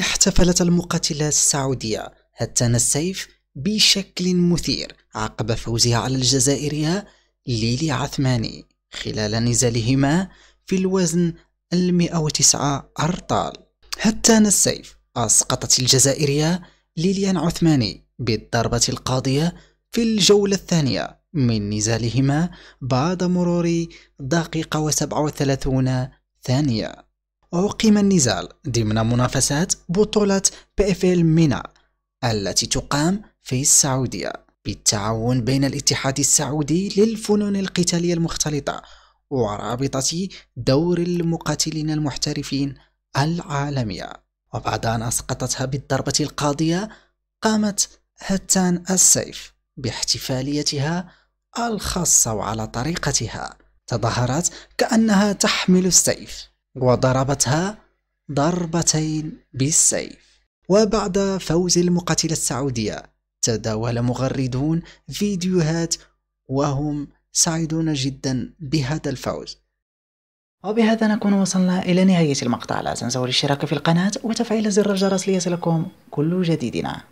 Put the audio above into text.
احتفلت المقاتلات السعودية هتان السيف بشكل مثير عقب فوزها على الجزائرية ليلي عثماني خلال نزالهما في الوزن المئة وتسعة أرطال هتان السيف أسقطت الجزائرية ليليان عثماني بالضربة القاضية في الجولة الثانية من نزالهما بعد مرور دقيقة وسبعة وثلاثون ثانية عقم النزال ضمن منافسات بطولة بيفيل مينا التي تقام في السعودية بالتعاون بين الاتحاد السعودي للفنون القتالية المختلطة ورابطة دور المقاتلين المحترفين العالمية وبعد أن أسقطتها بالضربة القاضية قامت هتان السيف باحتفاليتها الخاصة وعلى طريقتها تظاهرت كأنها تحمل السيف وضربتها ضربتين بالسيف وبعد فوز المقاتلة السعودية تداول مغردون فيديوهات وهم سعيدون جدا بهذا الفوز وبهذا نكون وصلنا إلى نهاية المقطع لا تنسوا الاشتراك في القناة وتفعيل زر الجرس ليصلكم كل جديدنا